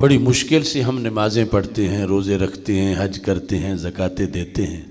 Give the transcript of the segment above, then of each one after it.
बड़ी मुश्किल से हम नमाज़ें पढ़ते हैं रोज़े रखते हैं हज करते हैं जकते देते हैं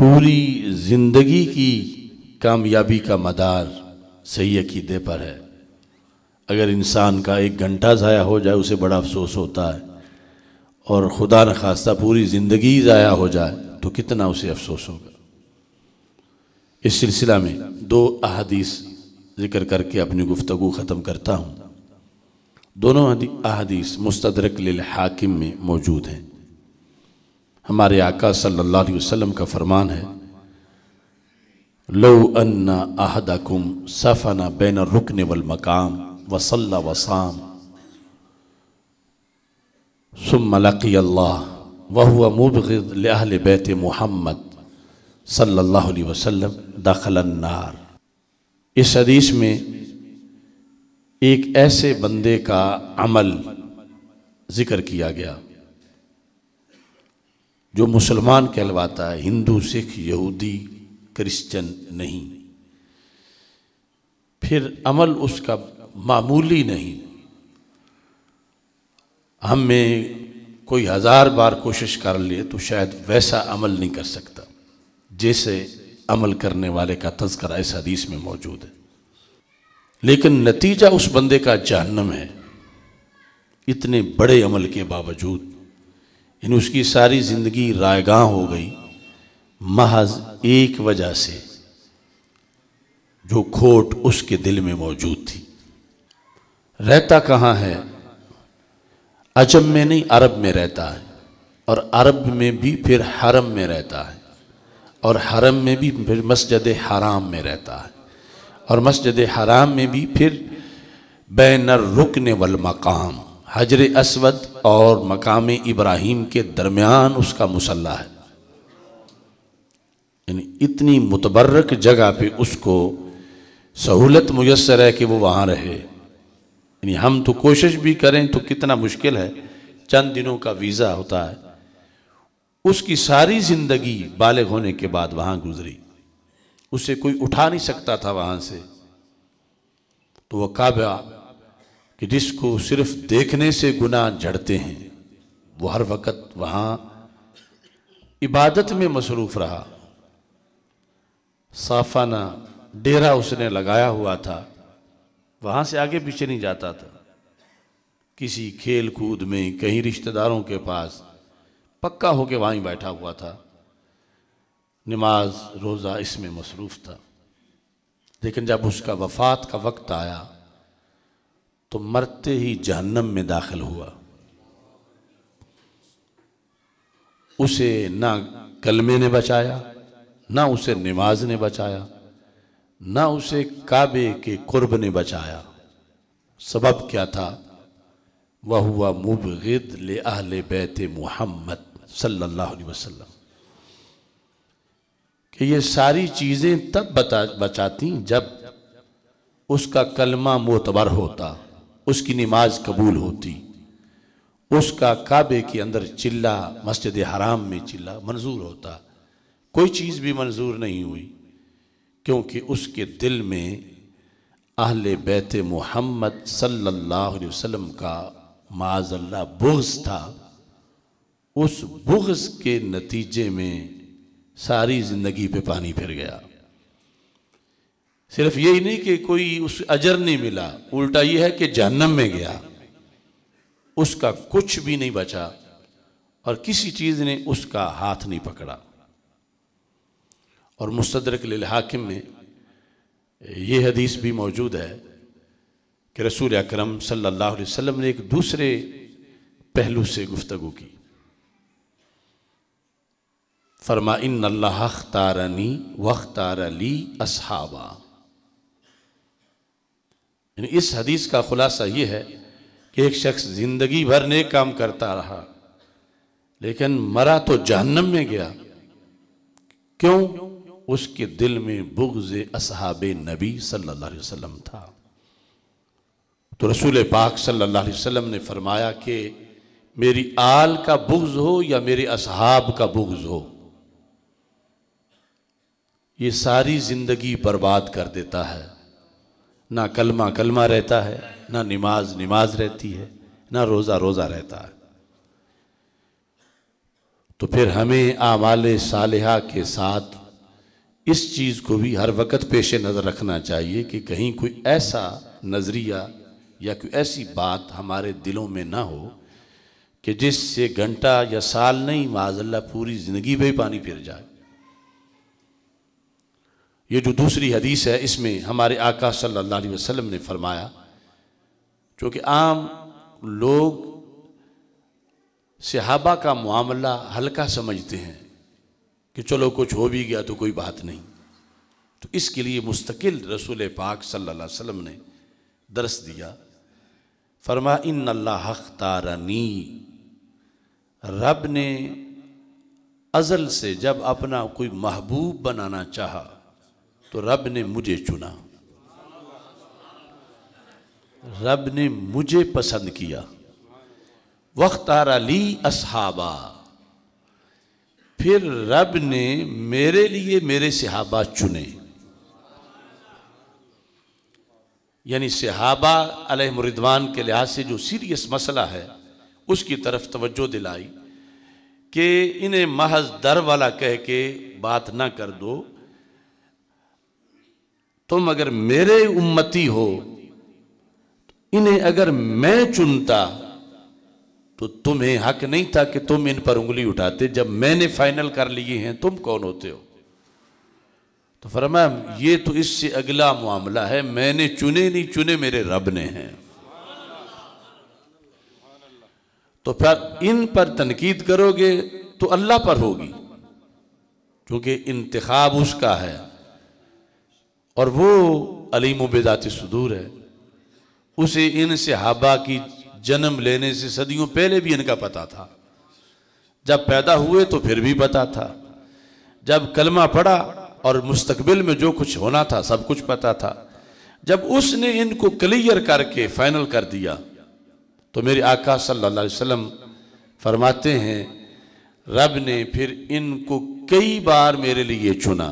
पूरी ज़िंदगी की कामयाबी का मदार सही अकीदे पर है अगर इंसान का एक घंटा ज़ाया हो जाए उसे बड़ा अफसोस होता है और ख़ुदा न खास्ता पूरी ज़िंदगी ज़ाया हो जाए तो कितना उसे अफसोस होगा इस सिलसिला में दो अहदीस ज़िक्र करके अपनी गुफ्तु ख़त्म करता हूँ दोनों अहदीस मुस्तरक हाकिम में मौजूद हैं हमारे आका सल्लल्लाहु अलैहि वसल्लम का फरमान है लो अन्ना अहदकुम सफ़ना बैन रुकन वल मकाम वसल्ला वसाम सुमलकी अल्लाह वह मुबल बैत मोहम्मद सल्लल्लाहु अलैहि वसल्लम नार इस हदीस में एक ऐसे बंदे का अमल जिक्र किया गया जो मुसलमान कहलवाता है हिंदू सिख यहूदी क्रिश्चियन नहीं फिर अमल उसका मामूली नहीं हम में कोई हज़ार बार कोशिश कर ले तो शायद वैसा अमल नहीं कर सकता जैसे अमल करने वाले का तस्करा इस हदीस में मौजूद है लेकिन नतीजा उस बंदे का जहन्नम है इतने बड़े अमल के बावजूद इन उसकी सारी ज़िंदगी रायगा हो गई महज एक वजह से जो खोट उसके दिल में मौजूद थी रहता कहाँ है अजब में नहीं अरब में रहता है और अरब में भी फिर हरम में रहता है और हरम में भी फिर मस्जिद हराम में रहता है और मस्जिद हराम में भी फिर बैनर रुकने वल मकाम हजर असवद और मकाम इब्राहिम के दरमियान उसका मुसल्ला है यानी इतनी मुतबर्रक जगह पे उसको सहूलत मुयसर है कि वो वहाँ रहे यानी हम तो कोशिश भी करें तो कितना मुश्किल है चंद दिनों का वीज़ा होता है उसकी सारी ज़िंदगी बालग होने के बाद वहाँ गुजरी उसे कोई उठा नहीं सकता था वहां से तो वह काबा कि जिसको सिर्फ देखने से गुना झड़ते हैं वो हर वक़्त वहाँ इबादत में मसरूफ़ रहा साफाना डेरा उसने लगाया हुआ था वहाँ से आगे पीछे नहीं जाता था किसी खेल कूद में कहीं रिश्तेदारों के पास पक्का होके वहीं बैठा हुआ था नमाज रोज़ा इसमें मसरूफ़ था लेकिन जब उसका वफात का वक्त आया तो मरते ही जहन्नम में दाखिल हुआ उसे ना कलमे ने बचाया ना उसे नमाज ने बचाया ना उसे काबे के कुर्ब ने बचाया सबब क्या था वह हुआ मुबगिद ले आहले बैत मोहम्मद सल्लल्लाहु अलैहि वसल्लम कि ये सारी चीज़ें तब बता बचाती जब उसका कलमा मोतबर होता उसकी नमाज कबूल होती उसका काबे के अंदर चिल्ला मस्जिद हराम में चिल्ला मंजूर होता कोई चीज़ भी मंजूर नहीं हुई क्योंकि उसके दिल में अहल बैत मोहम्मद सल्लल्लाहु अलैहि वसल्लम का माजल्ला बुग्स था उस बुग्स के नतीजे में सारी जिंदगी पे पानी फिर गया सिर्फ यही नहीं कि कोई उस अजर नहीं मिला उल्टा यह है कि जहन्नम में गया उसका कुछ भी नहीं बचा और किसी चीज़ ने उसका हाथ नहीं पकड़ा और मुस्तरक हाकिम में यह हदीस भी मौजूद है कि रसूल अकरम सल्लल्लाहु अलैहि वसल्लम ने एक दूसरे पहलू से गुफ्तगु की फरमा इन अल्लाह तारनी वख्तार अली असहाबा इस हदीस का खुलासा यह है कि एक शख्स ज़िंदगी भर नेक काम करता रहा लेकिन मरा तो जहन्नम में गया क्यों उसके दिल में बुग्ज़ असहाब नबी सल्लल्लाहु अलैहि वसल्लम था तो रसूल पाक सल्लल्लाहु अलैहि वसल्लम ने फरमाया कि मेरी आल का बुग्ज हो या मेरे असहाब का बुग्ज हो ये सारी ज़िंदगी बर्बाद कर देता है ना कलमा कलमा रहता है ना नमाज नमाज रहती है ना रोज़ा रोज़ा रहता है तो फिर हमें आमाल सालहा के साथ इस चीज़ को भी हर वक्त पेश नज़र रखना चाहिए कि कहीं कोई ऐसा नज़रिया या कोई ऐसी बात हमारे दिलों में ना हो कि जिससे घंटा या साल नहीं माजल्ला पूरी ज़िंदगी में ही पानी फिर जाए ये जो दूसरी हदीस है इसमें हमारे आका सल्लल्लाहु अलैहि वसल्लम ने फरमाया चूँकि आम लोग सहाबा का मामला हल्का समझते हैं कि चलो कुछ हो भी गया तो कोई बात नहीं तो इसके लिए मुस्तकिल रसूल पाक सल्लल्लाहु अलैहि वसल्लम ने दरस दिया फरमा इन अल्लाह तारनी रब ने अज़ल से जब अपना कोई महबूब बनाना चाहा तो रब ने मुझे चुना रब ने मुझे पसंद किया वक्त आरा ली असहाबा फिर रब ने मेरे लिए मेरे सिहाबा चुने यानी अल अलहमरिदवान के लिहाज से जो सीरियस मसला है उसकी तरफ तवज्जो दिलाई कि इन्हें महज दर वाला कह के बात ना कर दो तुम अगर मेरे उम्मती हो इन्हें अगर मैं चुनता तो तुम्हें हक नहीं था कि तुम इन पर उंगली उठाते जब मैंने फाइनल कर लिए हैं तुम कौन होते हो तो फरमा ये तो इससे अगला मामला है मैंने चुने नहीं चुने मेरे रब ने हैं तो फिर इन पर तनकीद करोगे तो अल्लाह पर होगी क्योंकि इंतखाब उसका है और वो अलीम बेदात सदूर है उसे इन सहाबा की जन्म लेने से सदियों पहले भी इनका पता था जब पैदा हुए तो फिर भी पता था जब कलमा पड़ा और मुस्तबिल में जो कुछ होना था सब कुछ पता था जब उसने इनको क्लियर करके फाइनल कर दिया तो मेरे आका सल्लल्लाहु अलैहि वसल्लम फरमाते हैं रब ने फिर इनको कई बार मेरे लिए चुना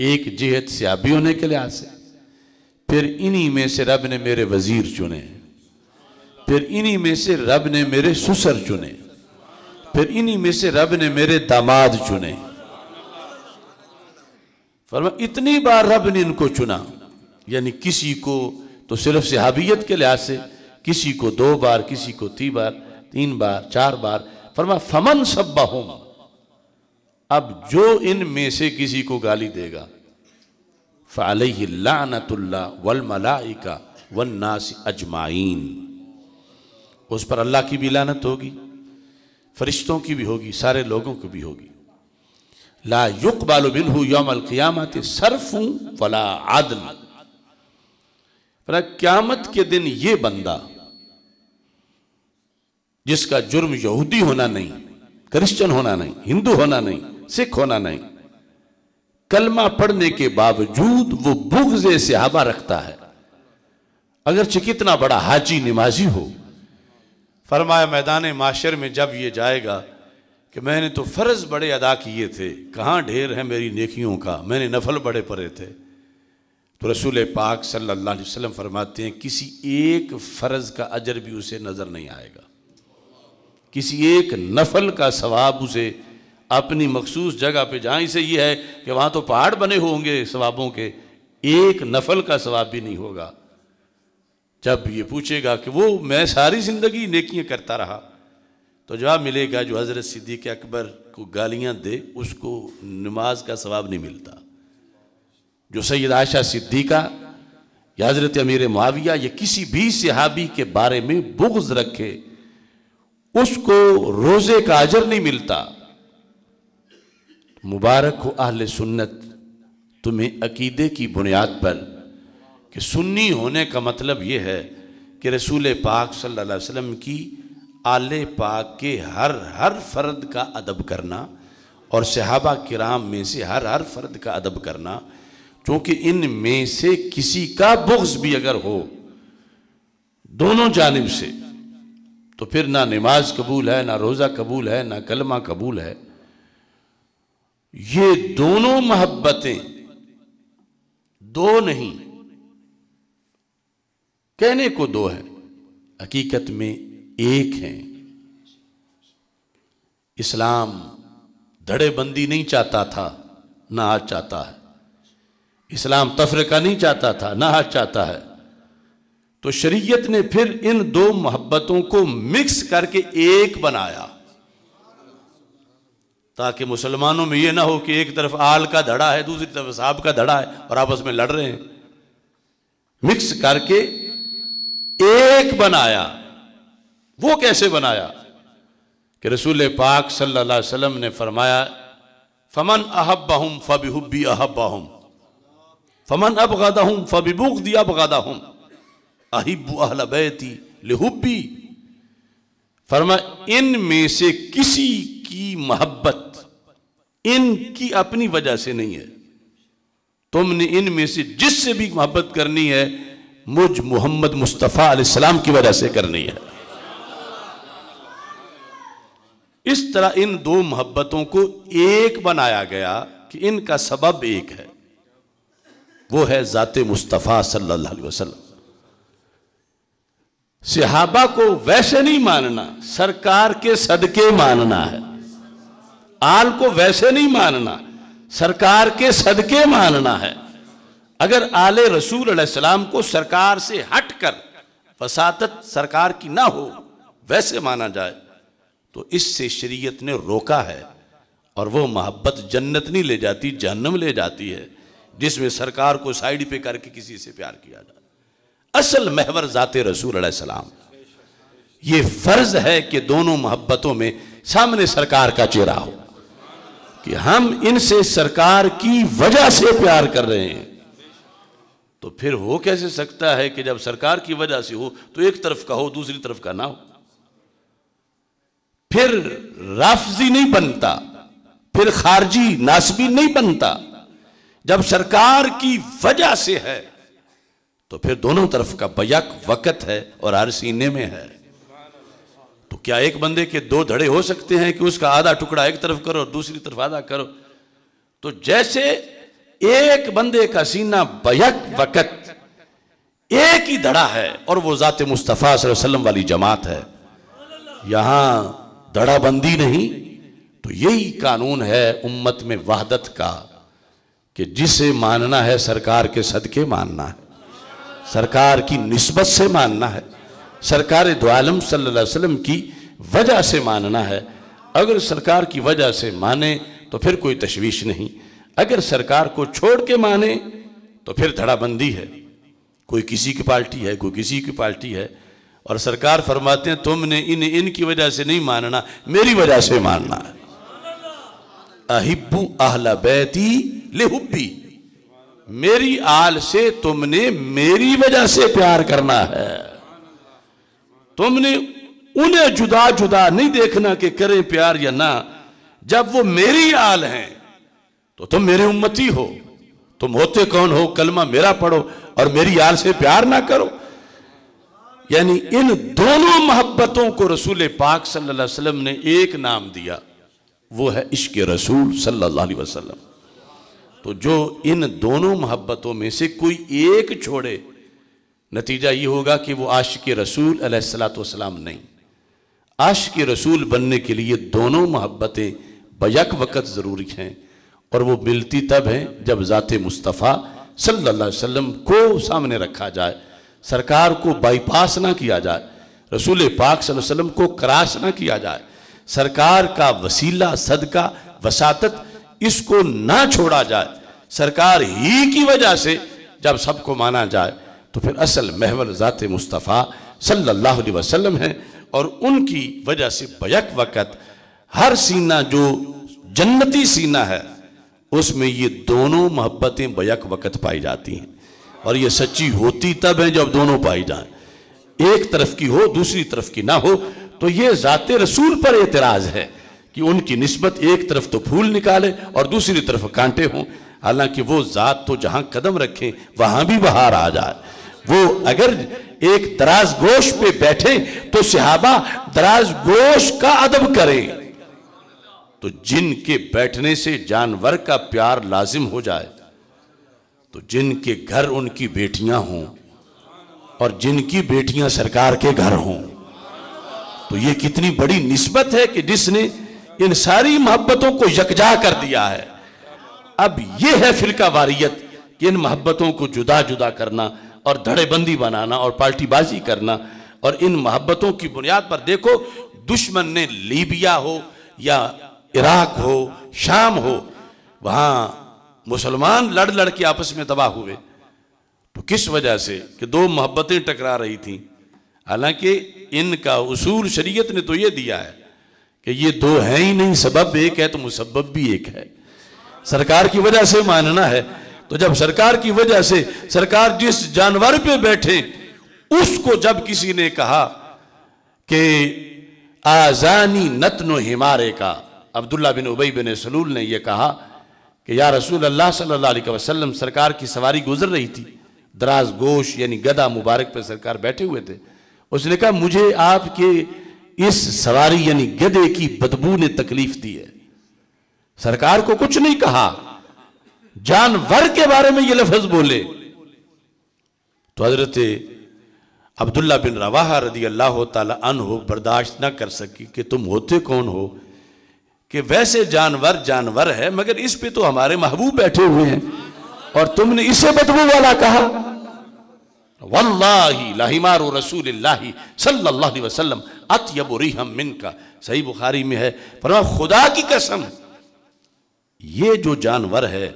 एक जेहत सियाबी होने के लिहाज से फिर इन्हीं में से रब ने मेरे वजीर चुने फिर इन्हीं में से रब ने मेरे सुसर चुने फिर इन्हीं में से रब ने मेरे दामाद चुने फरमा इतनी बार रब ने इनको चुना यानी किसी को तो सिर्फ सिहाबियत के लिहाज से किसी को दो बार किसी को तीन बार तीन बार चार बार फरमा फमन सब्बा होमा अब जो इन में से किसी को गाली देगा फ़ालतुल्ला वल मलाइका वन नास अजमाइन उस पर अल्लाह की भी लानत होगी फरिश्तों की भी होगी सारे लोगों की भी होगी ला युक बालबिन हूँ यौमल क़ियामत सरफ हूँ वला आदल पर क़्यामत के दिन ये बंदा जिसका जुर्म यहूदी होना नहीं क्रिश्चन होना नहीं हिंदू होना नहीं सिख होना नहीं कलमा पढ़ने के बावजूद वो से हवा रखता है अगरचे कितना बड़ा हाजी नमाजी हो फरमाया मैदान माशर में जब ये जाएगा कि मैंने तो फ़र्ज़ बड़े अदा किए थे कहाँ ढेर है मेरी नेकियों का मैंने नफल बड़े पड़े थे तो रसूल पाक सल्लल्लाहु अलैहि वसल्लम फरमाते हैं किसी एक फ़र्ज़ का अजर भी उसे नज़र नहीं आएगा किसी एक नफल का सवाब उसे अपनी मखसूस जगह पे जहाँ से ये है कि वहाँ तो पहाड़ बने होंगे सवाबों के एक नफल का सवाब भी नहीं होगा जब ये पूछेगा कि वो मैं सारी ज़िंदगी नेकियाँ करता रहा तो जवाब मिलेगा जो हज़रत सिद्दीक अकबर को गालियाँ दे उसको नमाज का सवाब नहीं मिलता जो सैद आशा सिद्दीका या हज़रत अमीर माविया या किसी भी सिहाबी के बारे में बुग्ज रखे उसको रोज़े का अजर नहीं मिलता मुबारक हो अहल सुन्नत तुम्हें अकीदे की बुनियाद पर कि सुन्नी होने का मतलब ये है कि रसूल पाक सल्लल्लाहु अलैहि वसल्लम की आल पाक के हर हर फर्द का अदब करना और सहाबा किराम में से हर हर फर्द का अदब करना क्योंकि इन में से किसी का बुग्स भी अगर हो दोनों जानब से तो फिर ना नमाज कबूल है ना रोज़ा कबूल है ना कलमा कबूल है ये दोनों मोहब्बतें दो नहीं कहने को दो है हकीकत में एक है इस्लाम धड़ेबंदी नहीं चाहता था ना आज चाहता है इस्लाम तफरका नहीं चाहता था ना आज चाहता है तो शरीयत ने फिर इन दो मोहब्बतों को मिक्स करके एक बनाया ताकि मुसलमानों में ये ना हो कि एक तरफ आल का धड़ा है दूसरी तरफ साहब का धड़ा है और आपस में लड़ रहे हैं मिक्स करके एक बनाया वो कैसे बनाया कि रसूल पाक सल्लल्लाहु अलैहि वसल्लम ने फरमाया फमन अहब्बाहम फ़बिहब्बी अहब्बाहम फमन अब गादा हूँ फ़बिबुख दिया गादा हूँ अहिब्बू अहल बैती लिहुब्बी फरमा इन में से किसी की मोहब्बत इनकी अपनी वजह से नहीं है तुमने इनमें से जिससे भी मोहब्बत करनी है मुझ मोहम्मद मुस्तफ़ा अलैहिस्सलाम की वजह से करनी है इस तरह इन दो मोहब्बतों को एक बनाया गया कि इनका सबब एक है वो है जाते मुस्तफ़ा सल्लल्लाहु अलैहि वसल्लम सिहाबा को वैसे नहीं मानना सरकार के सदके मानना है आल को वैसे नहीं मानना सरकार के सदके मानना है अगर आले रसूल अलैहिस्सलाम को सरकार से हट कर फसादत सरकार की ना हो वैसे माना जाए तो इससे शरीयत ने रोका है और वह मोहब्बत जन्नत नहीं ले जाती जहन्नम ले जाती है जिसमें सरकार को साइड पे करके किसी से प्यार किया जाए असल महवर जाते रसूल सलाम ये फ़र्ज़ है कि दोनों मोहब्बतों में सामने सरकार का चेहरा हो कि हम इनसे सरकार की वजह से प्यार कर रहे हैं तो फिर हो कैसे सकता है कि जब सरकार की वजह से हो तो एक तरफ का हो दूसरी तरफ का ना हो फिर राफजी नहीं बनता फिर खारजी नासबी नहीं बनता जब सरकार की वजह से है तो फिर दोनों तरफ का बयक वक़्त है और हर सीने में है क्या एक बंदे के दो धड़े हो सकते हैं कि उसका आधा टुकड़ा एक तरफ करो दूसरी तरफ आधा करो तो जैसे एक बंदे का सीना बयक वक़्त एक ही धड़ा है और वो जाते मुस्तफ़ा वसल्लम वाली जमात है यहां धड़ाबंदी नहीं तो यही कानून है उम्मत में वहादत का कि जिसे मानना है सरकार के सदके मानना है सरकार की नस्बत से मानना है सरकार दो आलम सल्ला की वजह से मानना है अगर सरकार की वजह से माने तो फिर कोई तशवीश नहीं अगर सरकार को छोड़ के माने तो फिर धड़ाबंदी है कोई किसी की पार्टी है कोई किसी की पार्टी है और सरकार फरमाते हैं तुमने इन इनकी वजह से नहीं मानना मेरी वजह से मानना है अहिब्बू आहला बैती लेहुब्बी मेरी आल से तुमने मेरी वजह से प्यार करना है तुमने उन्हें जुदा जुदा नहीं देखना कि करें प्यार या ना जब वो मेरी आल हैं तो तुम मेरे उम्मती हो तुम होते कौन हो कलमा मेरा पढ़ो और मेरी आल से प्यार ना करो यानी इन दोनों मोहब्बतों को रसूल पाक सल्लल्लाहु अलैहि वसल्लम ने एक नाम दिया वो है इश्क रसूल सल्लल्लाहु अलैहि वसल्लम तो जो इन दोनों मोहब्बतों में से कोई एक छोड़े नतीजा ये होगा कि वो आश के रसूल अलैहिस्सलाम नहीं आश के रसूल बनने के लिए दोनों मोहब्बतें बयक वक़्त ज़रूरी हैं और वो मिलती तब हैं जब ज़ात मुस्तफ़ा सल्लल्लाहु अलैहि वसल्लम को सामने रखा जाए सरकार को बाईपास ना किया जाए रसूल पाक सल्लल्लाहु अलैहि वसल्लम को क्रॉस ना किया जाए सरकार का वसीला सदका वसातत इसको ना छोड़ा जाए सरकार ही की वजह से जब सबको माना जाए तो फिर असल महवल ज़ात मुस्तफ़ा सल्लल्लाहु अलैहि वसल्लम है और उनकी वजह से बैक वक़्त हर सीना जो जन्नती सीना है उसमें ये दोनों मोहब्बतें बैक वक़्त पाई जाती हैं और ये सच्ची होती तब है जब दोनों पाई जाएं एक तरफ की हो दूसरी तरफ की ना हो तो ये ज़ात रसूल पर एतराज़ है कि उनकी नस्बत एक तरफ तो फूल निकाले और दूसरी तरफ कांटे हों हालांकि वो ज़ात तो जहाँ कदम रखें वहाँ भी बाहर आ जाए वो अगर एक दराज गोश पे बैठे तो सिहाबा दराज गोश का अदब करें तो जिन के बैठने से जानवर का प्यार लाजिम हो जाए तो जिनके घर उनकी बेटियां हों और जिनकी बेटियां सरकार के घर हों तो ये कितनी बड़ी निस्बत है कि जिसने इन सारी मोहब्बतों को यकजा कर दिया है अब यह है फिरका वारियत कि इन मोहब्बतों को जुदा जुदा करना और धड़ेबंदी बनाना और पार्टीबाजी करना और इन मोहब्बतों की बुनियाद पर देखो दुश्मन ने लीबिया हो या इराक हो शाम हो वहां मुसलमान लड़ लड़ के आपस में तबाह हुए तो किस वजह से कि दो मोहब्बतें टकरा रही थीं हालांकि इनका उसूल शरीयत ने तो ये दिया है कि ये दो हैं ही नहीं सबब एक है तो मुसब्बब भी एक है सरकार की वजह से मानना है तो जब सरकार की वजह से सरकार जिस जानवर पे बैठे उसको जब किसी ने कहा कि आजानी नतनो हिमारे का अब्दुल्ला बिन उबई बिन सलूल ने यह कहा कि या रसूल अल्लाह सल्लल्लाहु अलैहि वसल्लम सरकार की सवारी गुजर रही थी दराज गोश यानी गदा मुबारक पर सरकार बैठे हुए थे उसने कहा मुझे आपके इस सवारी यानी गदे की बदबू ने तकलीफ दी है सरकार को कुछ नहीं कहा जानवर के बारे में ये लफज बोले तो हजरत अब्दुल्ला बिन रवाहा रदी अल्लाह तन हो बर्दाश्त ना कर सकी कि तुम होते कौन हो कि वैसे जानवर जानवर है मगर इस पे तो हमारे महबूब बैठे हुए हैं और तुमने इसे बदबू वाला कहा वल्लामार रसूल सल्ला वसलम का सही बुखारी में है पर खुदा की कसम ये जो जानवर है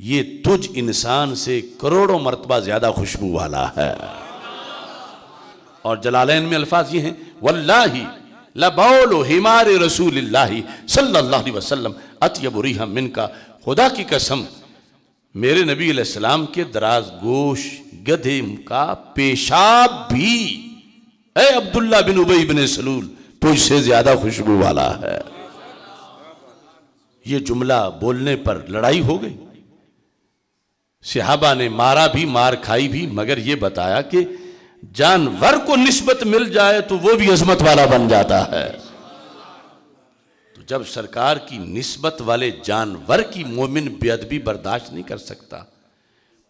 ये तुझ इंसान से करोड़ों मरतबा ज़्यादा खुशबू वाला है और जलालैन में अल्फाज ये हैं वल्ला ही लबौल हिमार सल्लल्लाहु अलैहि वसलम अतयबुरी हम मिनका खुदा की कसम मेरे नबी अलैहिस्सलाम के दराज गोश गधे का पेशाब भी ए अब्दुल्ला बिन उबई बिन सलूल तुझसे ज़्यादा खुशबू वाला है ये जुमला बोलने पर लड़ाई हो गई सिहाबा ने मारा भी मार खाई भी मगर यह बताया कि जानवर को निस्बत मिल जाए तो वो भी अजमत वाला बन जाता है तो जब सरकार की निस्बत वाले जानवर की मोमिन बेअदबी बर्दाश्त नहीं कर सकता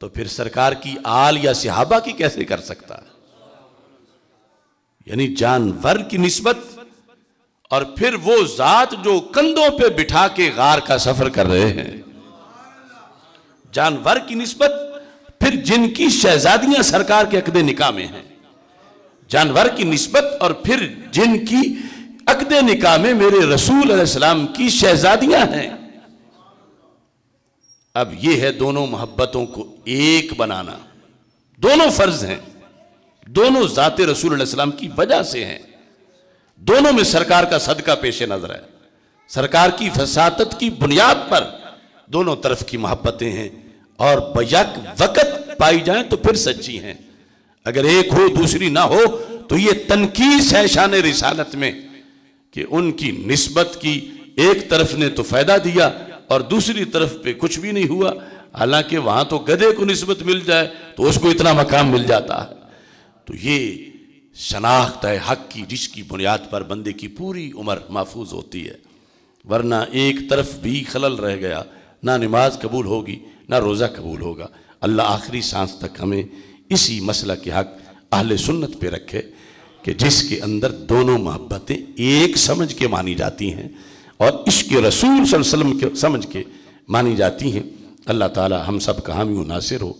तो फिर सरकार की आल या सिहाबा की कैसे कर सकता यानी जानवर की निस्बत और फिर वो जात जो कंधों पे बिठा के गार का सफर कर रहे हैं जानवर की नस्बत फिर जिनकी शहजादियां सरकार के अकद निका में हैं जानवर की नस्बत और फिर जिनकी अकद निका में मेरे रसूल सलाम की शहजादियां हैं अब यह है दोनों मोहब्बतों को एक बनाना दोनों फर्ज हैं दोनों जाते रसूल सलाम की वजह से हैं दोनों में सरकार का सदका पेश नज़र है सरकार की फसादत की बुनियाद पर दोनों तरफ की मोहब्बतें हैं और बयक वक़्त पाई जाए तो फिर सच्ची हैं अगर एक हो दूसरी ना हो तो ये तनकीस है शान रिसालत में कि उनकी नस्बत की एक तरफ ने तो फ़ायदा दिया और दूसरी तरफ पे कुछ भी नहीं हुआ हालांकि वहां तो गधे को नस्बत मिल जाए तो उसको इतना मकाम मिल जाता है तो ये शनाख्त है हक की जिसकी बुनियाद पर बंदे की पूरी उम्र महफूज होती है वरना एक तरफ भी खलल रह गया ना नमाज कबूल होगी ना रोज़ा कबूल होगा अल्लाह आखिरी सांस तक हमें इसी मसला के हक अहल सुन्नत पे रखे कि जिसके अंदर दोनों मोहब्बतें एक समझ के मानी जाती हैं और इश्क रसूल वसल्लम के समझ के मानी जाती हैं अल्लाह ताला हम सब का हामी नासिर हो